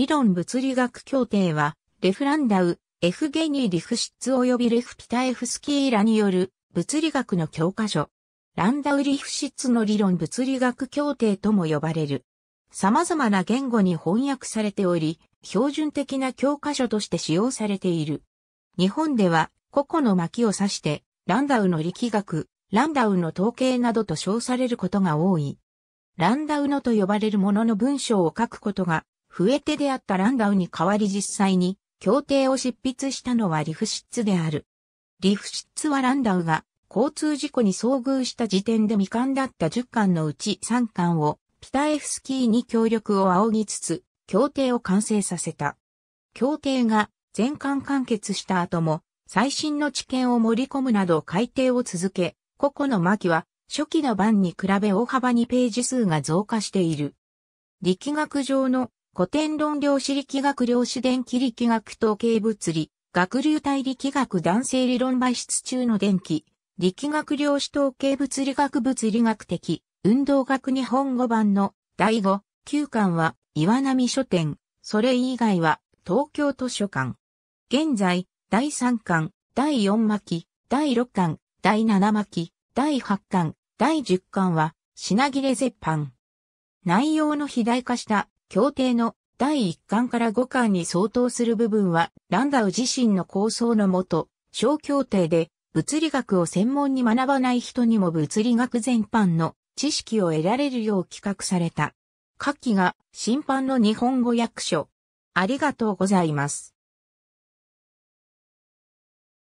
理論物理学協定は、レフランダウ、エフゲニー・リフシッツ及びレフピタエフスキーらによる物理学の教科書。ランダウ・リフシッツの理論物理学協定とも呼ばれる。様々な言語に翻訳されており、標準的な教科書として使用されている。日本では、個々の巻を指して、ランダウの力学、ランダウの統計などと称されることが多い。ランダウのと呼ばれるものの文章を書くことが増え手であったランダウに代わり実際に協定を執筆したのはリフシッツである。リフシッツはランダウが交通事故に遭遇した時点で未完だった10巻のうち3巻をピタエフスキーに協力を仰ぎつつ、協定を完成させた。協定が全巻完結した後も、最新の知見を盛り込むなど改定を続け、個々の巻は初期の版に比べ大幅にページ数が増加している。力学上の古典論量子力学量子電気力学統計物理、学流体力学男性理論媒質中の電気、力学量子統計物理学物理学的、運動学日本語版の第5、9巻は岩波書店、それ以外は東京図書館。現在、第3巻、第4巻、第6巻、第7巻、第8巻、第10巻は品切れ絶版。内容の肥大化した協定の第1巻から5巻に相当する部分は、ランダウ自身の構想のもと、小協定で、物理学を専門に学ばない人にも物理学全般の知識を得られるよう企画された。下記が、審判の日本語訳書。ありがとうございます。